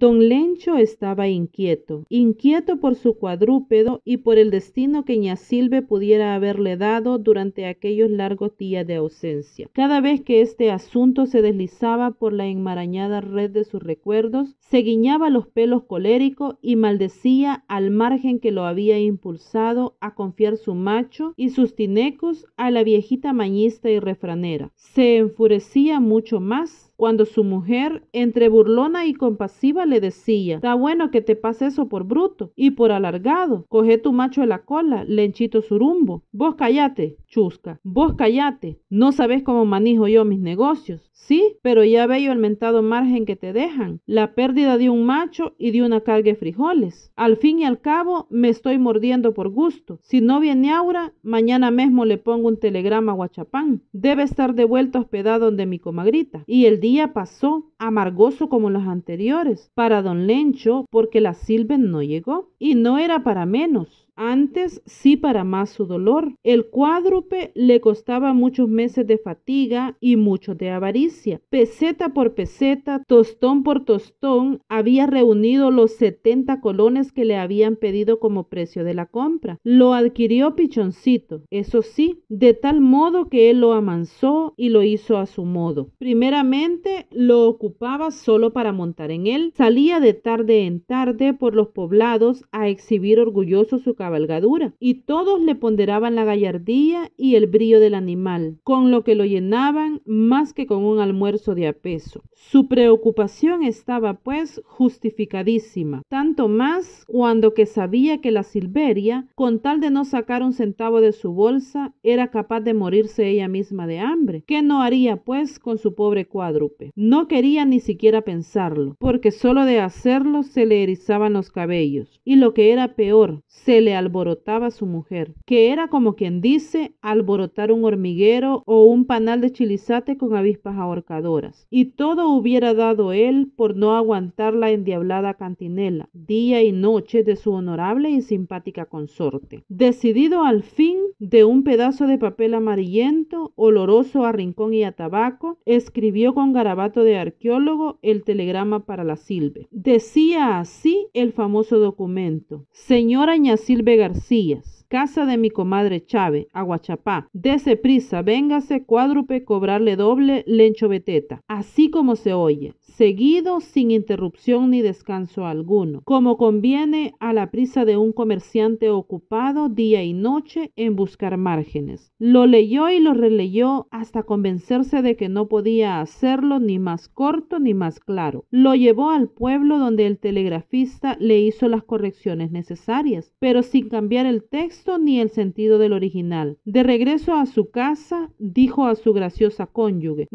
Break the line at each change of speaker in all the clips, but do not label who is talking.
Don Lencho estaba inquieto, inquieto por su cuadrúpedo y por el destino que ña Silve pudiera haberle dado durante aquellos largos días de ausencia. Cada vez que este asunto se deslizaba por la enmarañada red de sus recuerdos, se guiñaba los pelos coléricos y maldecía al margen que lo había impulsado a confiar su macho y sus tinecos a la viejita mañista y refranera. Se enfurecía mucho más cuando su mujer, entre burlona y compasiva, le decía, está bueno que te pase eso por bruto y por alargado, coge tu macho de la cola, lenchito surumbo, vos callate, chusca, vos callate, no sabes cómo manejo yo mis negocios, sí, pero ya veo el mentado margen que te dejan, la pérdida de un macho y de una carga de frijoles, al fin y al cabo me estoy mordiendo por gusto, si no viene Aura, mañana mismo le pongo un telegrama a Guachapán, debe estar de vuelta hospedado donde mi comagrita, y el día pasó, amargoso como los anteriores, para don Lencho porque la Silven no llegó, y no era para menos antes sí para más su dolor. El cuádrupe le costaba muchos meses de fatiga y mucho de avaricia. Peseta por peseta, tostón por tostón, había reunido los 70 colones que le habían pedido como precio de la compra. Lo adquirió Pichoncito, eso sí, de tal modo que él lo amansó y lo hizo a su modo. Primeramente lo ocupaba solo para montar en él, salía de tarde en tarde por los poblados a exhibir orgulloso su valgadura, y todos le ponderaban la gallardía y el brío del animal, con lo que lo llenaban más que con un almuerzo de apeso. Su preocupación estaba pues justificadísima, tanto más cuando que sabía que la Silveria, con tal de no sacar un centavo de su bolsa, era capaz de morirse ella misma de hambre. ¿Qué no haría pues con su pobre cuádrupe? No quería ni siquiera pensarlo, porque solo de hacerlo se le erizaban los cabellos, y lo que era peor, se le alborotaba su mujer, que era como quien dice alborotar un hormiguero o un panal de chilizate con avispas ahorcadoras. Y todo hubiera dado él por no aguantar la endiablada cantinela, día y noche de su honorable y simpática consorte. Decidido al fin de un pedazo de papel amarillento, oloroso a rincón y a tabaco, escribió con garabato de arqueólogo el telegrama para la Silve. Decía así el famoso documento. Señora Silve García casa de mi comadre Chávez, Aguachapá. Dese prisa, véngase, cuádrupe, cobrarle doble, beteta. Así como se oye, seguido, sin interrupción ni descanso alguno, como conviene a la prisa de un comerciante ocupado día y noche en buscar márgenes. Lo leyó y lo releyó hasta convencerse de que no podía hacerlo ni más corto ni más claro. Lo llevó al pueblo donde el telegrafista le hizo las correcciones necesarias, pero sin cambiar el texto ni el sentido del original. De regreso a su casa, dijo a su graciosa cónyuge,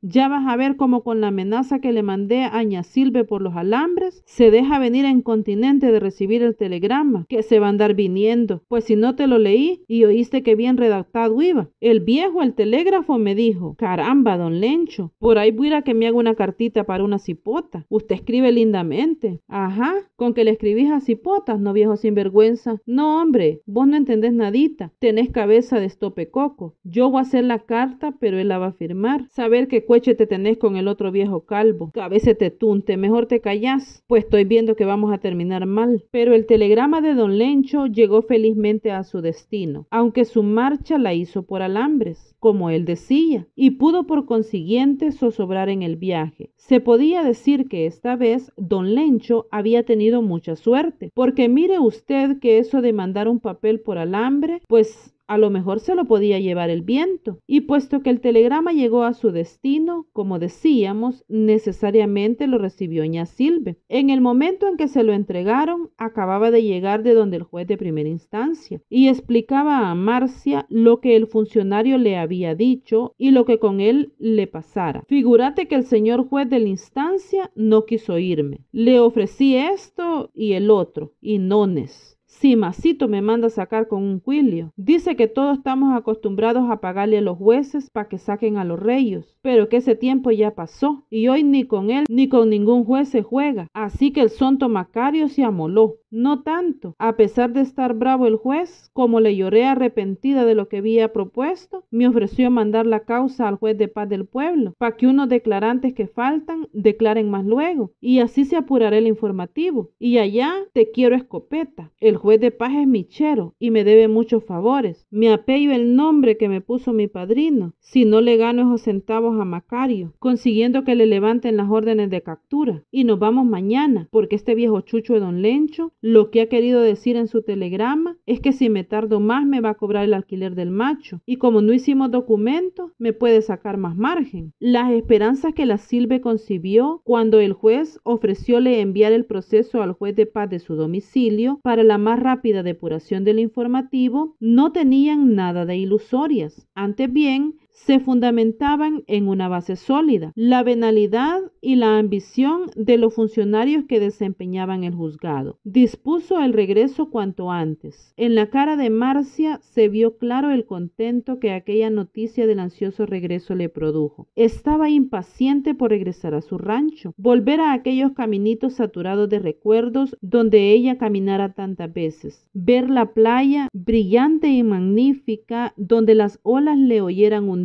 ya vas a ver cómo con la amenaza que le mandé a Aña Silve por los alambres, se deja venir en continente de recibir el telegrama, que se va a andar viniendo, pues si no te lo leí y oíste que bien redactado iba. El viejo, el telégrafo, me dijo, caramba, don Lencho, por ahí voy a que me haga una cartita para una cipota. Usted escribe lindamente. Ajá, con que le escribís a cipotas, no viejo sinvergüenza. No, hombre, Vos no entendés nadita, tenés cabeza de estope coco. Yo voy a hacer la carta, pero él la va a firmar. Saber qué coche te tenés con el otro viejo calvo. Cabeza te tunte, mejor te callás, pues estoy viendo que vamos a terminar mal. Pero el telegrama de don Lencho llegó felizmente a su destino, aunque su marcha la hizo por alambres, como él decía, y pudo por consiguiente zozobrar en el viaje. Se podía decir que esta vez don Lencho había tenido mucha suerte, porque mire usted que eso de mandar un papel por alambre, pues a lo mejor se lo podía llevar el viento. Y puesto que el telegrama llegó a su destino, como decíamos, necesariamente lo recibió ña Silve. En el momento en que se lo entregaron, acababa de llegar de donde el juez de primera instancia y explicaba a Marcia lo que el funcionario le había dicho y lo que con él le pasara. Figúrate que el señor juez de la instancia no quiso irme. Le ofrecí esto y el otro, y nones. Si Masito me manda sacar con un cuilio. Dice que todos estamos acostumbrados a pagarle a los jueces para que saquen a los reyes, pero que ese tiempo ya pasó y hoy ni con él ni con ningún juez se juega. Así que el sonto Macario se amoló. No tanto, a pesar de estar bravo el juez, como le lloré arrepentida de lo que había propuesto, me ofreció mandar la causa al juez de paz del pueblo, para que unos declarantes que faltan declaren más luego, y así se apurará el informativo. Y allá te quiero escopeta. El juez de paz es michero y me debe muchos favores. Me apello el nombre que me puso mi padrino, si no le gano esos centavos a Macario, consiguiendo que le levanten las órdenes de captura. Y nos vamos mañana, porque este viejo chucho de don Lencho lo que ha querido decir en su telegrama es que si me tardo más me va a cobrar el alquiler del macho y como no hicimos documento me puede sacar más margen. Las esperanzas que la Silve concibió cuando el juez ofrecióle enviar el proceso al juez de paz de su domicilio para la más rápida depuración del informativo no tenían nada de ilusorias. Antes bien, se fundamentaban en una base sólida, la venalidad y la ambición de los funcionarios que desempeñaban el juzgado. Dispuso el regreso cuanto antes. En la cara de Marcia se vio claro el contento que aquella noticia del ansioso regreso le produjo. Estaba impaciente por regresar a su rancho, volver a aquellos caminitos saturados de recuerdos donde ella caminara tantas veces, ver la playa brillante y magnífica donde las olas le oyeran un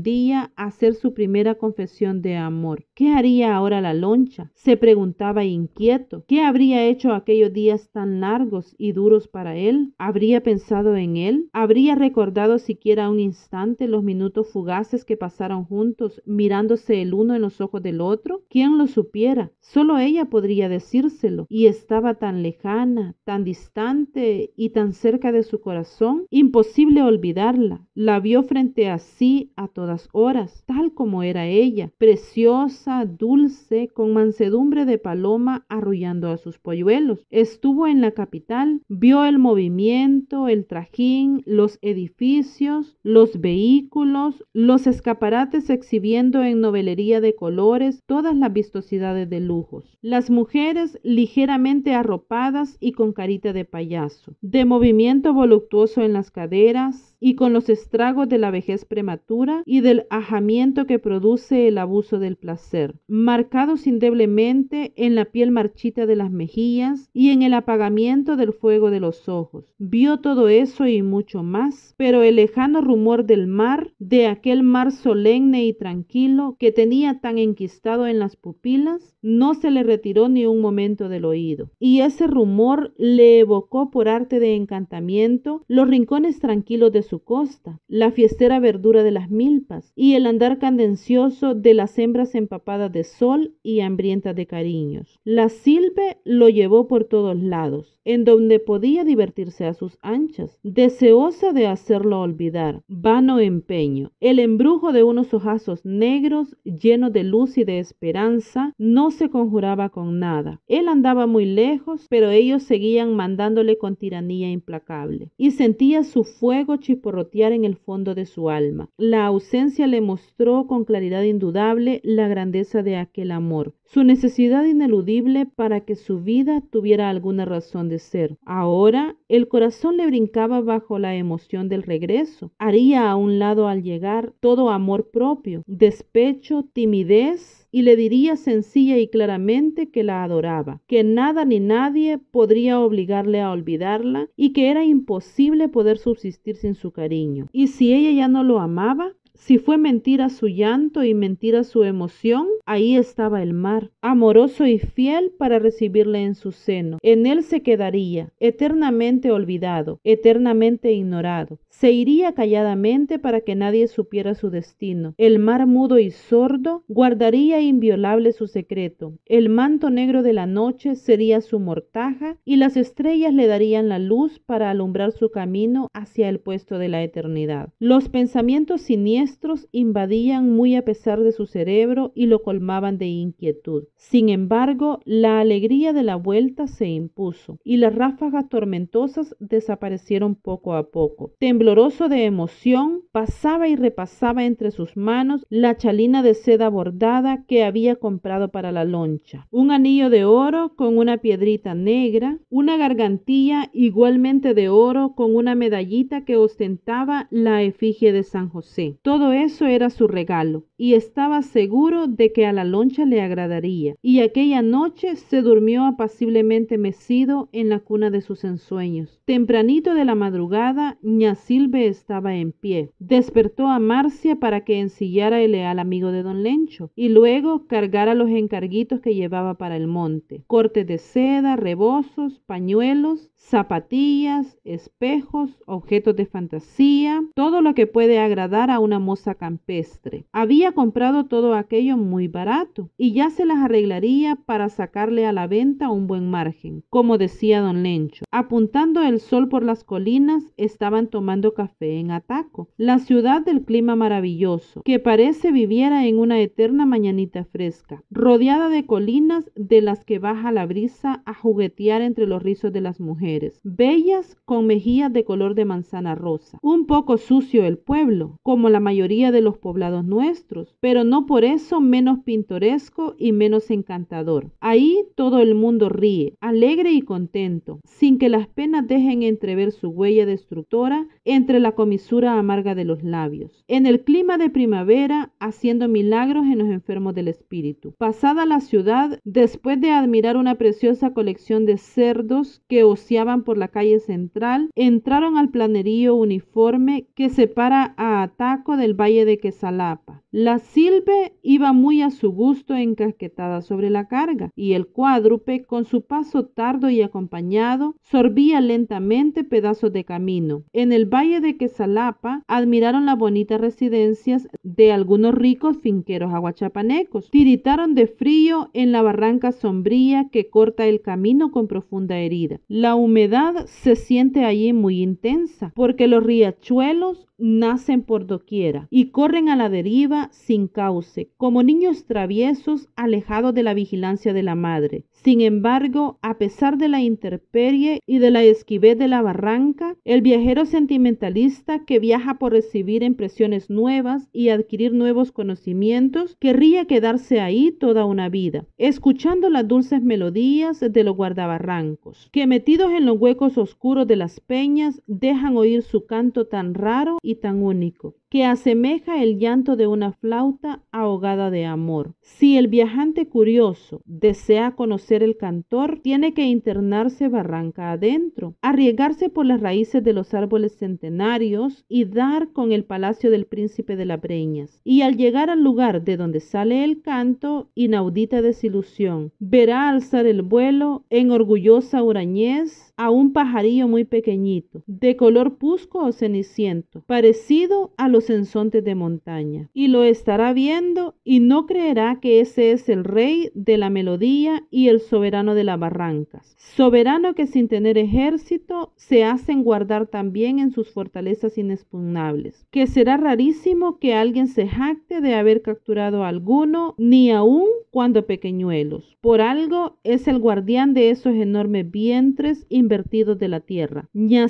a hacer su primera confesión de amor. ¿Qué haría ahora la loncha? Se preguntaba inquieto. ¿Qué habría hecho aquellos días tan largos y duros para él? ¿Habría pensado en él? ¿Habría recordado siquiera un instante los minutos fugaces que pasaron juntos, mirándose el uno en los ojos del otro? ¿Quién lo supiera? Solo ella podría decírselo. Y estaba tan lejana, tan distante y tan cerca de su corazón. Imposible olvidarla. La vio frente a sí a horas, tal como era ella, preciosa, dulce, con mansedumbre de paloma arrullando a sus polluelos. Estuvo en la capital, vio el movimiento, el trajín, los edificios, los vehículos, los escaparates exhibiendo en novelería de colores todas las vistosidades de lujos. Las mujeres ligeramente arropadas y con carita de payaso, de movimiento voluptuoso en las caderas y con los estragos de la vejez prematura del ajamiento que produce el abuso del placer, marcados indeblemente en la piel marchita de las mejillas y en el apagamiento del fuego de los ojos. Vio todo eso y mucho más, pero el lejano rumor del mar, de aquel mar solemne y tranquilo que tenía tan enquistado en las pupilas, no se le retiró ni un momento del oído. Y ese rumor le evocó por arte de encantamiento los rincones tranquilos de su costa, la fiestera verdura de las mil y el andar candencioso de las hembras empapadas de sol y hambrientas de cariños. La silve lo llevó por todos lados, en donde podía divertirse a sus anchas, deseosa de hacerlo olvidar. Vano empeño. El embrujo de unos ojazos negros, llenos de luz y de esperanza, no se conjuraba con nada. Él andaba muy lejos, pero ellos seguían mandándole con tiranía implacable, y sentía su fuego chisporrotear en el fondo de su alma. La ausencia le mostró con claridad indudable la grandeza de aquel amor, su necesidad ineludible para que su vida tuviera alguna razón de ser. Ahora el corazón le brincaba bajo la emoción del regreso. Haría a un lado al llegar todo amor propio, despecho, timidez y le diría sencilla y claramente que la adoraba, que nada ni nadie podría obligarle a olvidarla y que era imposible poder subsistir sin su cariño. Y si ella ya no lo amaba, si fue mentira su llanto y mentira su emoción, ahí estaba el mar, amoroso y fiel para recibirle en su seno. En él se quedaría, eternamente olvidado, eternamente ignorado. Se iría calladamente para que nadie supiera su destino. El mar mudo y sordo guardaría inviolable su secreto. El manto negro de la noche sería su mortaja y las estrellas le darían la luz para alumbrar su camino hacia el puesto de la eternidad. Los pensamientos siniestros invadían muy a pesar de su cerebro y lo colmaban de inquietud. Sin embargo, la alegría de la vuelta se impuso y las ráfagas tormentosas desaparecieron poco a poco. Tembloroso de emoción, pasaba y repasaba entre sus manos la chalina de seda bordada que había comprado para la loncha, un anillo de oro con una piedrita negra, una gargantilla igualmente de oro con una medallita que ostentaba la efigie de San José. Todo eso era su regalo, y estaba seguro de que a la loncha le agradaría, y aquella noche se durmió apaciblemente mecido en la cuna de sus ensueños. Tempranito de la madrugada, ña Silve estaba en pie. Despertó a Marcia para que ensillara el leal amigo de don Lencho, y luego cargara los encarguitos que llevaba para el monte. Cortes de seda, rebozos, pañuelos, zapatillas, espejos, objetos de fantasía, todo lo que puede agradar a una mujer campestre. Había comprado todo aquello muy barato y ya se las arreglaría para sacarle a la venta un buen margen, como decía don Lencho. Apuntando el sol por las colinas, estaban tomando café en Ataco, la ciudad del clima maravilloso, que parece viviera en una eterna mañanita fresca, rodeada de colinas de las que baja la brisa a juguetear entre los rizos de las mujeres, bellas con mejillas de color de manzana rosa. Un poco sucio el pueblo, como la mayoría de los poblados nuestros, pero no por eso menos pintoresco y menos encantador. Ahí todo el mundo ríe, alegre y contento, sin que las penas dejen entrever su huella destructora entre la comisura amarga de los labios. En el clima de primavera, haciendo milagros en los enfermos del espíritu. Pasada la ciudad, después de admirar una preciosa colección de cerdos que oceaban por la calle central, entraron al planerío uniforme que separa a Ataco del valle de Quesalapa. La silve iba muy a su gusto encasquetada sobre la carga, y el cuádrupe, con su paso tardo y acompañado, sorbía lentamente pedazos de camino. En el valle de Quesalapa admiraron las bonitas residencias de algunos ricos finqueros aguachapanecos. Tiritaron de frío en la barranca sombría que corta el camino con profunda herida. La humedad se siente allí muy intensa, porque los riachuelos nacen por doquier y corren a la deriva sin cauce, como niños traviesos alejados de la vigilancia de la madre, sin embargo, a pesar de la interperie y de la esquivez de la barranca, el viajero sentimentalista que viaja por recibir impresiones nuevas y adquirir nuevos conocimientos, querría quedarse ahí toda una vida, escuchando las dulces melodías de los guardabarrancos, que metidos en los huecos oscuros de las peñas dejan oír su canto tan raro y tan único que asemeja el llanto de una flauta ahogada de amor. Si el viajante curioso desea conocer ser el cantor, tiene que internarse barranca adentro, arriesgarse por las raíces de los árboles centenarios y dar con el palacio del príncipe de la Breñas. Y al llegar al lugar de donde sale el canto, inaudita desilusión, verá alzar el vuelo en orgullosa hurañez a un pajarillo muy pequeñito, de color pusco o ceniciento, parecido a los ensontes de montaña, y lo estará viendo y no creerá que ese es el rey de la melodía y el soberano de las barrancas, soberano que sin tener ejército se hacen guardar también en sus fortalezas inexpugnables, que será rarísimo que alguien se jacte de haber capturado alguno, ni aun cuando pequeñuelos. Por algo es el guardián de esos enormes vientres invertidos de la tierra. Ña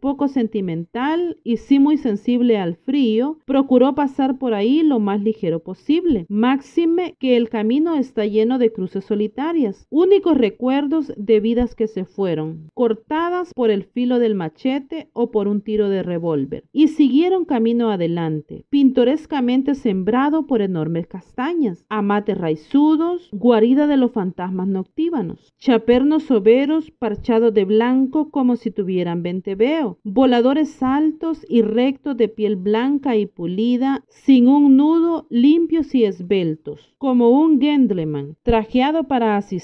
poco sentimental y sí muy sensible al frío, procuró pasar por ahí lo más ligero posible, máxime que el camino está lleno de cruces solitarias únicos recuerdos de vidas que se fueron, cortadas por el filo del machete o por un tiro de revólver, y siguieron camino adelante, pintorescamente sembrado por enormes castañas, amates raizudos, guarida de los fantasmas noctívanos, chapernos soberos parchados de blanco como si tuvieran venteveo, voladores altos y rectos de piel blanca y pulida, sin un nudo, limpios y esbeltos, como un gentleman, trajeado para asistir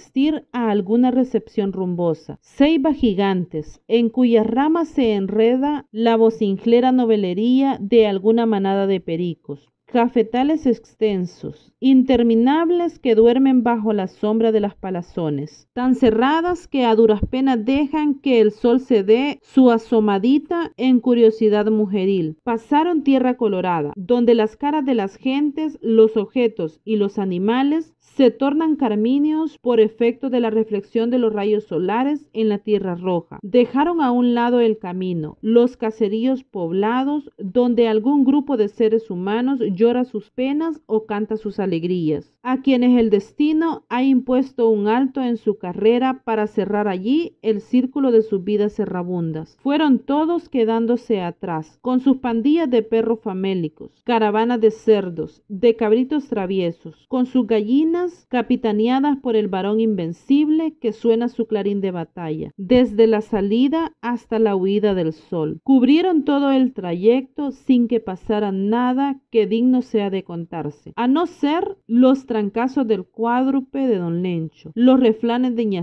a alguna recepción rumbosa. Ceiba gigantes, en cuyas ramas se enreda la vocinglera novelería de alguna manada de pericos cafetales extensos, interminables que duermen bajo la sombra de las palazones, tan cerradas que a duras penas dejan que el sol se dé su asomadita en curiosidad mujeril. Pasaron tierra colorada, donde las caras de las gentes, los objetos y los animales se tornan carminios por efecto de la reflexión de los rayos solares en la tierra roja. Dejaron a un lado el camino, los caseríos poblados, donde algún grupo de seres humanos llora sus penas o canta sus alegrías a quienes el destino ha impuesto un alto en su carrera para cerrar allí el círculo de sus vidas cerrabundas. Fueron todos quedándose atrás, con sus pandillas de perros famélicos, caravanas de cerdos, de cabritos traviesos, con sus gallinas capitaneadas por el varón invencible que suena su clarín de batalla, desde la salida hasta la huida del sol. Cubrieron todo el trayecto sin que pasara nada que digno sea de contarse, a no ser los trancazos del cuádrupe de don Lencho, los reflanes de ña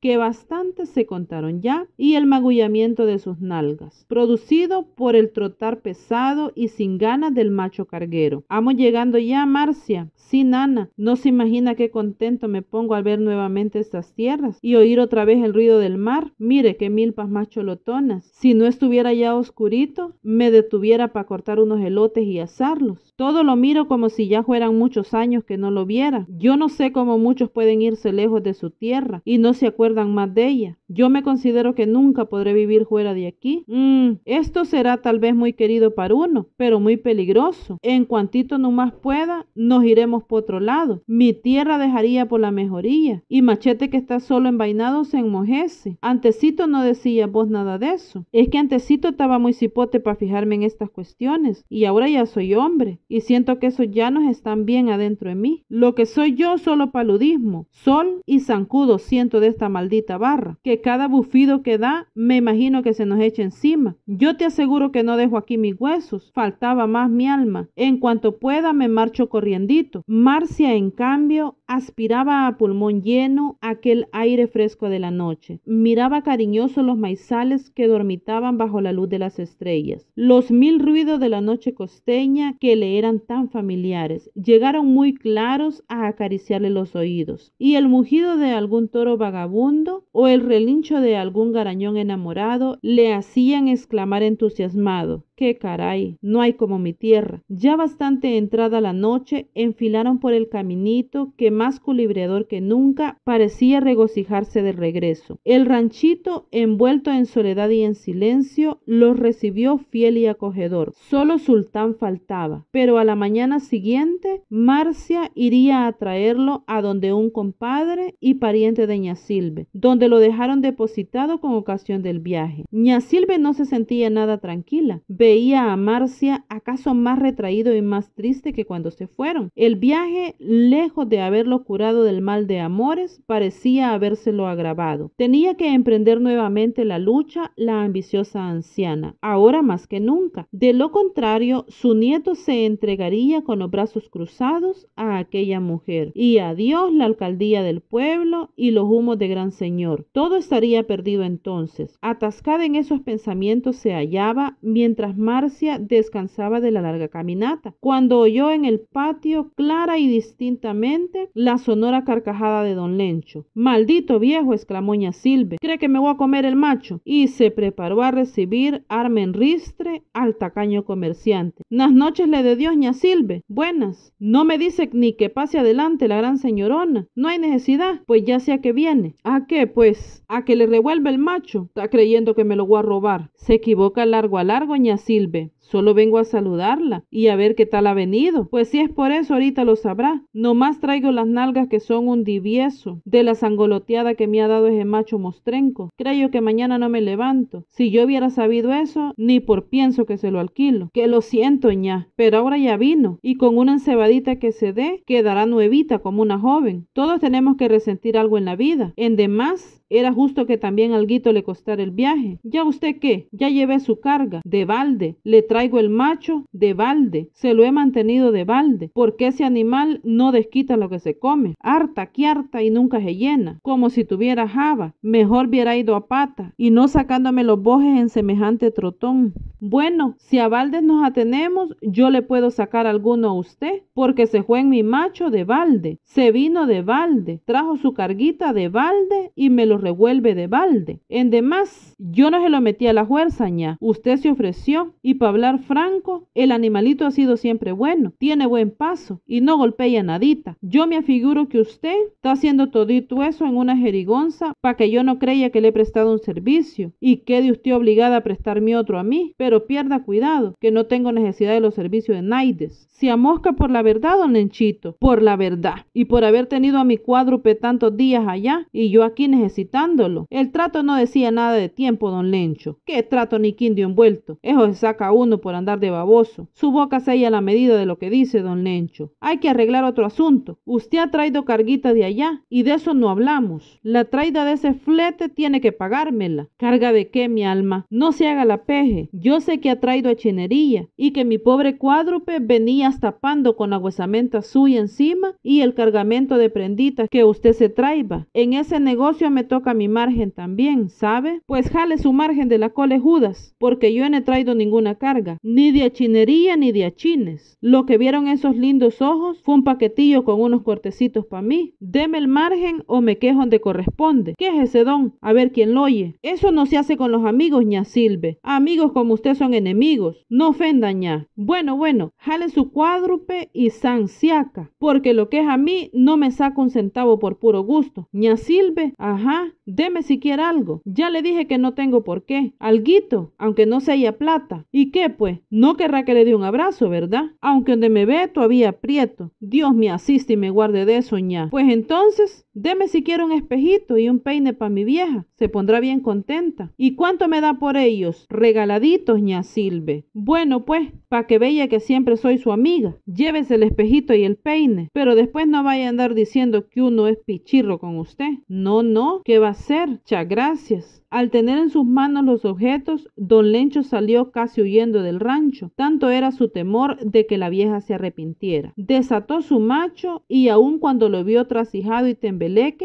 que bastante se contaron ya, y el magullamiento de sus nalgas, producido por el trotar pesado y sin ganas del macho carguero. Amo llegando ya, Marcia. sin nana, no se imagina qué contento me pongo al ver nuevamente estas tierras y oír otra vez el ruido del mar. Mire qué milpas más cholotonas. Si no estuviera ya oscurito, me detuviera para cortar unos elotes y asarlos. Todo lo miro como si ya fueran muchos años que no lo viera. Yo no sé cómo muchos pueden irse lejos de su tierra y no se acuerdan más de ella. Yo me considero que nunca podré vivir fuera de aquí. Mm, esto será tal vez muy querido para uno, pero muy peligroso. En cuantito no más pueda, nos iremos por otro lado. Mi tierra dejaría por la mejoría y machete que está solo envainado se enmojece. Antecito no decía vos nada de eso. Es que antecito estaba muy cipote para fijarme en estas cuestiones y ahora ya soy hombre y siento que esos llanos están bien adentro de mí. Lo que soy yo solo paludismo, sol y zancudo siento de esta maldita barra, que cada bufido que da me imagino que se nos echa encima. Yo te aseguro que no dejo aquí mis huesos, faltaba más mi alma. En cuanto pueda me marcho corriendito. Marcia, en cambio, aspiraba a pulmón lleno aquel aire fresco de la noche. Miraba cariñoso los maizales que dormitaban bajo la luz de las estrellas. Los mil ruidos de la noche costeña que le eran tan familiares llegaron muy claros a acariciarle los oídos, y el mugido de algún toro vagabundo o el relincho de algún garañón enamorado le hacían exclamar entusiasmado ¡Qué caray! No hay como mi tierra. Ya bastante entrada la noche, enfilaron por el caminito que más culibreador que nunca parecía regocijarse de regreso. El ranchito, envuelto en soledad y en silencio, los recibió fiel y acogedor. Solo Sultán faltaba, pero a la mañana siguiente, Marcia iría a traerlo a donde un compadre y pariente de Silve, donde lo dejaron depositado con ocasión del viaje. Silve no se sentía nada tranquila veía a Marcia acaso más retraído y más triste que cuando se fueron. El viaje, lejos de haberlo curado del mal de amores, parecía habérselo agravado. Tenía que emprender nuevamente la lucha la ambiciosa anciana, ahora más que nunca. De lo contrario, su nieto se entregaría con los brazos cruzados a aquella mujer y adiós la alcaldía del pueblo y los humos de Gran Señor. Todo estaría perdido entonces. Atascada en esos pensamientos se hallaba mientras Marcia descansaba de la larga caminata, cuando oyó en el patio clara y distintamente la sonora carcajada de don Lencho. Maldito viejo, exclamó ña Silve, cree que me voy a comer el macho. Y se preparó a recibir armen ristre al tacaño comerciante. Nas noches le de Dios, ña Silve. Buenas. No me dice ni que pase adelante la gran señorona. No hay necesidad, pues ya sea que viene. ¿A qué, pues? ¿A que le revuelve el macho? Está creyendo que me lo voy a robar. Se equivoca largo a largo, Silve. Solo vengo a saludarla y a ver qué tal ha venido. Pues si es por eso, ahorita lo sabrá. Nomás traigo las nalgas que son un divieso de la sangoloteada que me ha dado ese macho mostrenco. Creo que mañana no me levanto. Si yo hubiera sabido eso, ni por pienso que se lo alquilo. Que lo siento, ña, pero ahora ya vino y con una encebadita que se dé, quedará nuevita como una joven. Todos tenemos que resentir algo en la vida. En demás, era justo que también al guito le costara el viaje. ¿Ya usted qué? Ya llevé su carga. De balde. Le traigo el macho de balde, se lo he mantenido de balde, porque ese animal no desquita lo que se come, harta que harta y nunca se llena, como si tuviera java, mejor hubiera ido a pata, y no sacándome los bojes en semejante trotón. Bueno, si a balde nos atenemos, yo le puedo sacar alguno a usted, porque se fue en mi macho de balde, se vino de balde, trajo su carguita de balde y me lo revuelve de balde. En demás, yo no se lo metí a la fuerza, usted se ofreció y Pablo franco, el animalito ha sido siempre bueno, tiene buen paso y no golpea nadita. Yo me afiguro que usted está haciendo todito eso en una jerigonza para que yo no crea que le he prestado un servicio y quede usted obligada a prestarme otro a mí, pero pierda cuidado, que no tengo necesidad de los servicios de Naides. Se amosca por la verdad, don Lenchito, por la verdad y por haber tenido a mi cuádrupe tantos días allá y yo aquí necesitándolo. El trato no decía nada de tiempo, don Lencho. ¿Qué trato ni quindio envuelto? Eso se saca uno por andar de baboso. Su boca se a la medida de lo que dice don Lencho. Hay que arreglar otro asunto. Usted ha traído carguita de allá y de eso no hablamos. La traída de ese flete tiene que pagármela. ¿Carga de qué, mi alma? No se haga la peje. Yo sé que ha traído a chinería y que mi pobre cuádrupe venía tapando con la huesamenta suya encima y el cargamento de prenditas que usted se traiba. En ese negocio me toca mi margen también, ¿sabe? Pues jale su margen de la cole Judas, porque yo no he traído ninguna carga ni de achinería ni de achines. Lo que vieron esos lindos ojos fue un paquetillo con unos cortecitos para mí. Deme el margen o me quejo donde corresponde. ¿Qué es ese don? A ver quién lo oye. Eso no se hace con los amigos, ña Silve. Amigos como usted son enemigos. No ofenda, ña. Bueno, bueno, jale su cuádrupe y sanciaca, porque lo que es a mí no me saca un centavo por puro gusto. ña Silve, ajá, deme siquiera algo. Ya le dije que no tengo por qué. Alguito, aunque no se haya plata. ¿Y qué pues, no querrá que le dé un abrazo, ¿verdad? Aunque donde me ve todavía aprieto. Dios me asiste y me guarde de soñar. Pues entonces, Deme siquiera un espejito y un peine para mi vieja. Se pondrá bien contenta. ¿Y cuánto me da por ellos? Regaladitos, ña Silve. Bueno, pues, pa' que vea que siempre soy su amiga. Llévese el espejito y el peine, pero después no vaya a andar diciendo que uno es pichirro con usted. No, no, ¿qué va a ser? Cha, gracias. Al tener en sus manos los objetos, don Lencho salió casi huyendo del rancho. Tanto era su temor de que la vieja se arrepintiera. Desató su macho y aun cuando lo vio trasijado y temblando,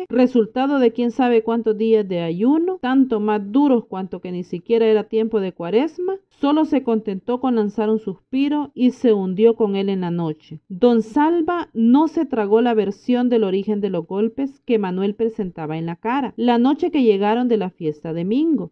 resultado de quién sabe cuántos días de ayuno, tanto más duros cuanto que ni siquiera era tiempo de cuaresma, solo se contentó con lanzar un suspiro y se hundió con él en la noche. Don Salva no se tragó la versión del origen de los golpes que Manuel presentaba en la cara, la noche que llegaron de la fiesta de Mingo.